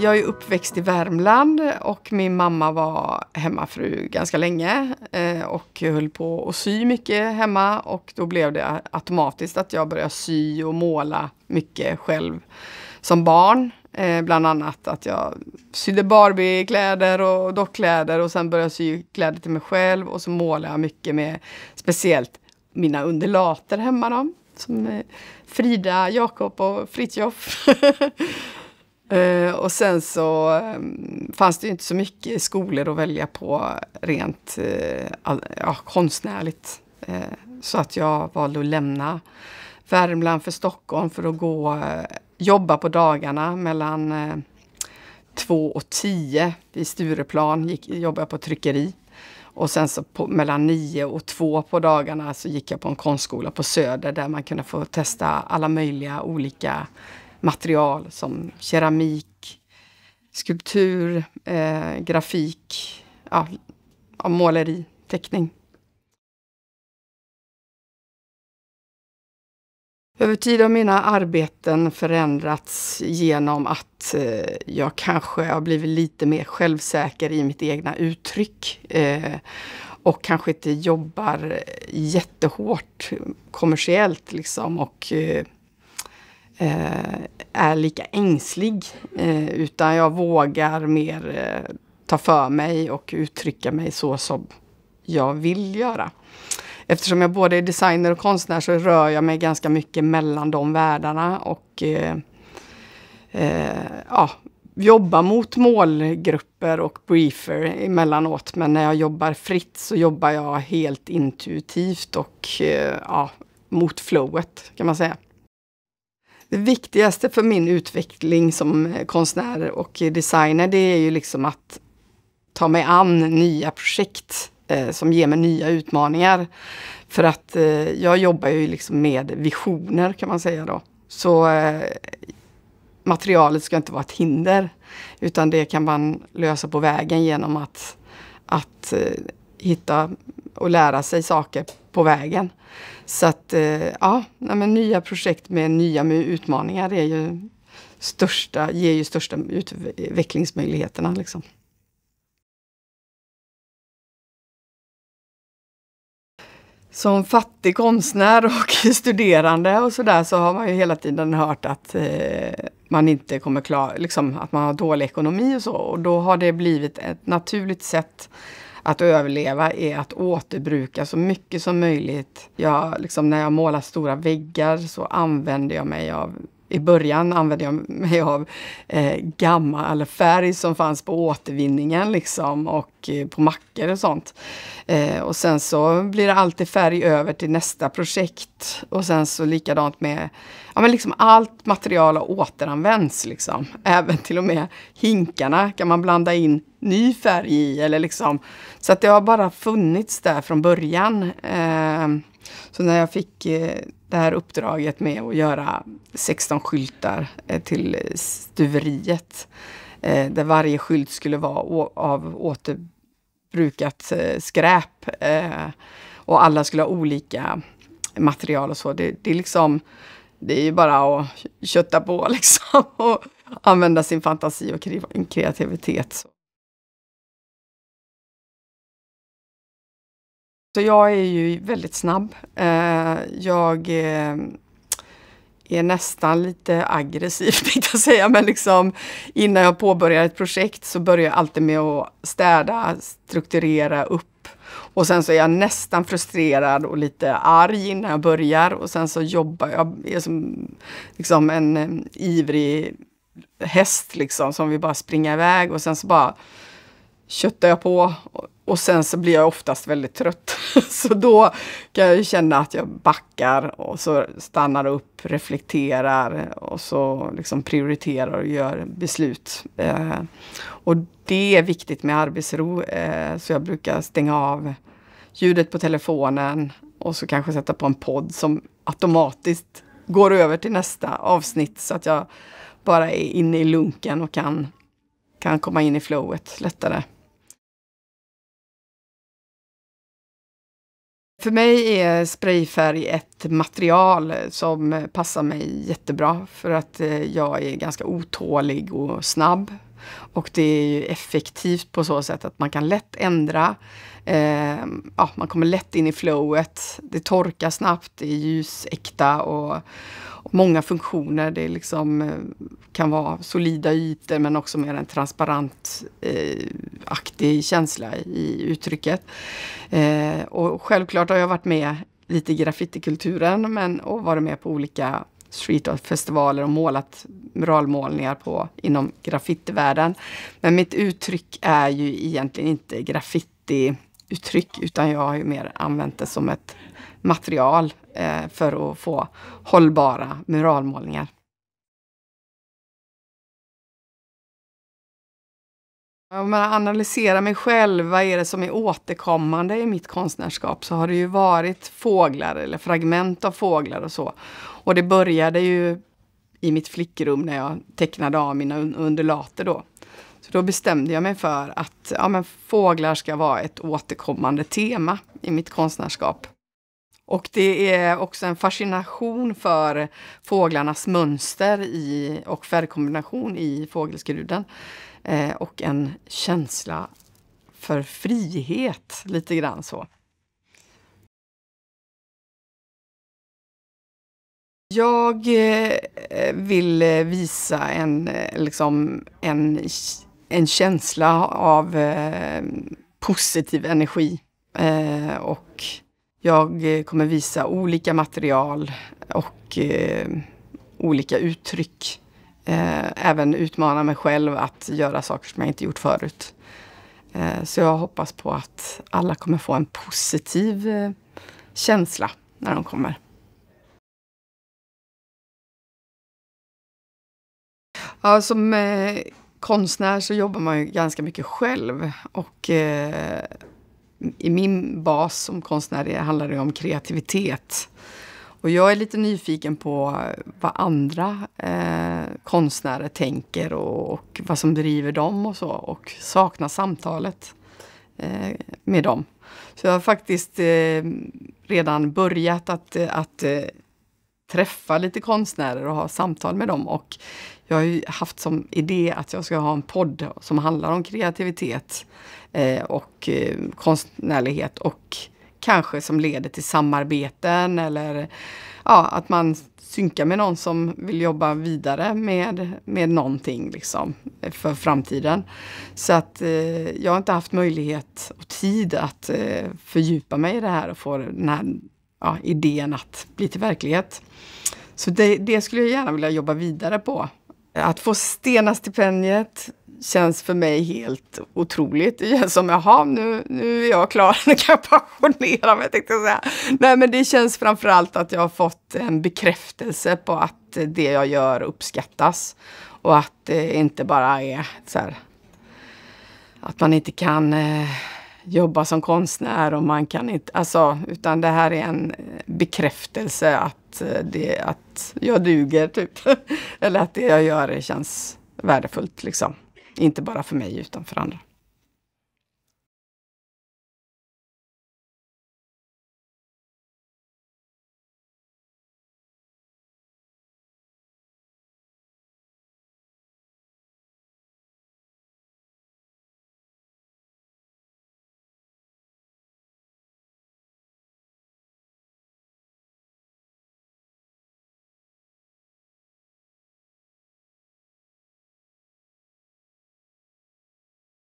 Jag är uppväxt i Värmland och min mamma var hemmafru ganska länge eh, och höll på att sy mycket hemma och då blev det automatiskt att jag började sy och måla mycket själv som barn. Eh, bland annat att jag sydde Barbiekläder och dockkläder och sen började jag sy kläder till mig själv och så målade jag mycket med speciellt mina undulater hemma. Då som eh, Frida, Jakob och Fritjof. Uh, och sen så um, fanns det ju inte så mycket skolor att välja på rent uh, all, ja, konstnärligt. Uh, så att jag valde att lämna Värmland för Stockholm för att gå jobba på dagarna mellan två och tio vid Stureplan. Gick, jobbade jag på tryckeri. Och sen så på, mellan nio och två på dagarna så gick jag på en konstskola på Söder där man kunde få testa alla möjliga olika material som keramik, skulptur, eh, grafik, ja, måleri, teckning. Över tid har mina arbeten förändrats genom att eh, jag kanske har blivit lite mer självsäker i mitt egna uttryck. Eh, och kanske inte jobbar eh, jättehårt kommersiellt liksom och eh, Eh, är lika ängslig. Eh, utan jag vågar mer eh, ta för mig och uttrycka mig så som jag vill göra. Eftersom jag både är designer och konstnär så rör jag mig ganska mycket mellan de världarna och eh, eh, ja, jobbar mot målgrupper och briefer emellanåt. Men när jag jobbar fritt så jobbar jag helt intuitivt och eh, ja, mot flowet kan man säga det viktigaste för min utveckling som eh, konstnär och designer det är ju liksom att ta mig an nya projekt eh, som ger mig nya utmaningar. För att eh, jag jobbar ju liksom med visioner kan man säga då. Så eh, materialet ska inte vara ett hinder utan det kan man lösa på vägen genom att, att eh, hitta och lära sig saker på vägen. Så att eh, ja, men nya projekt med nya utmaningar är ju största, ger ju största utvecklingsmöjligheterna. Liksom. som fattig konstnär och studerande och sådär så har man ju hela tiden hört att eh, man inte kommer klara, liksom att man har dålig ekonomi och så. Och då har det blivit ett naturligt sätt att överleva är att återbruka så mycket som möjligt. Jag, liksom, när jag målar stora väggar så använder jag mig av i början använde jag mig av eh, gammal färg som fanns på återvinningen liksom och eh, på mackor och sånt. Eh, och sen så blir det alltid färg över till nästa projekt och sen så likadant med, ja men liksom allt material har återanvänts liksom. Även till och med hinkarna kan man blanda in ny färg i eller liksom. Så att det har bara funnits där från början. Eh, så när jag fick eh, det här uppdraget med att göra 16 skyltar eh, till stuveriet. Eh, där varje skylt skulle vara av återbrukat eh, skräp. Och alla skulle ha olika material och så. Det, det är liksom, det är ju bara att kötta på liksom och använda sin fantasi och kreativitet. Så jag är ju väldigt snabb. Eh, jag eh, är nästan lite aggressiv tänkte jag säga, men liksom innan jag påbörjar ett projekt så börjar jag alltid med att städa, strukturera upp och sen så är jag nästan frustrerad och lite arg innan jag börjar och sen så jobbar jag, är som liksom en eh, ivrig häst liksom som vill bara springa iväg och sen så bara köttar jag på och sen så blir jag oftast väldigt trött. Så då kan jag ju känna att jag backar och så stannar upp, reflekterar och så liksom prioriterar och gör beslut. Eh, och det är viktigt med arbetsro, eh, så jag brukar stänga av ljudet på telefonen och så kanske sätta på en podd som automatiskt går över till nästa avsnitt så att jag bara är inne i lunken och kan, kan komma in i flowet lättare. För mig är sprayfärg ett material som passar mig jättebra för att eh, jag är ganska otålig och snabb. Och det är ju effektivt på så sätt att man kan lätt ändra. Eh, ja, man kommer lätt in i flowet. Det torkar snabbt, det är ljusäkta och, och många funktioner. Det liksom, eh, kan vara solida ytor men också mer en transparent eh, aktig känsla i uttrycket. Eh, och självklart har jag varit med lite i graffitikulturen men, och varit med på olika street art festivaler och målat muralmålningar på, inom graffitivärlden. Men mitt uttryck är ju egentligen inte graffiti-uttryck utan jag har ju mer använt det som ett material eh, för att få hållbara muralmålningar. Om man analyserar mig själv, vad är det som är återkommande i mitt konstnärskap? Så har det ju varit fåglar eller fragment av fåglar och så. Och det började ju i mitt flickrum när jag tecknade av mina undulater då. Så då bestämde jag mig för att ja, men fåglar ska vara ett återkommande tema i mitt konstnärskap. Och det är också en fascination för fåglarnas mönster i, och färgkombination i fågelskruden. Eh, och en känsla för frihet, lite grann så. Jag eh, vill eh, visa en, eh, liksom, en, en känsla av positiv energi. och jag kommer visa olika material och olika uttryck. även utmana mig själv att göra saker som jag inte gjort förut. så jag hoppas på att alla kommer få en positiv känsla när de kommer. Ja, som eh, konstnär så jobbar man ju ganska mycket själv. Och eh, i min bas som konstnär handlar det om kreativitet. Och jag är lite nyfiken på vad andra eh, konstnärer tänker och, och, vad som driver dem och så. Och saknar samtalet eh, med dem. Så jag har faktiskt eh, redan börjat att, att eh, träffa lite konstnärer och ha samtal med dem. Och jag har ju haft som idé att jag ska ha en podd som handlar om kreativitet eh, och eh, konstnärlighet och kanske som leder till samarbeten eller ja, att man synkar med någon som vill jobba vidare med, med någonting liksom, för framtiden. Så att eh, jag har inte haft möjlighet och tid att eh, fördjupa mig i det här och få den här ja, idén att bli till verklighet. Så det, det skulle jag gärna vilja jobba vidare på att få Stena-stipendiet känns för mig helt otroligt. Det känns som, jaha, nu, nu är jag klar, nu kan jag pensionera mig, tänkte jag säga. Nej, men det känns framförallt att jag har fått en bekräftelse på att det jag gör uppskattas. Och att det inte bara är så här, att man inte kan eh, jobba som konstnär och man kan inte, alltså, utan det här är en bekräftelse att att, eh, det, att jag duger, typ. Eller att det jag gör känns värdefullt, liksom. Inte bara för mig, utan för andra.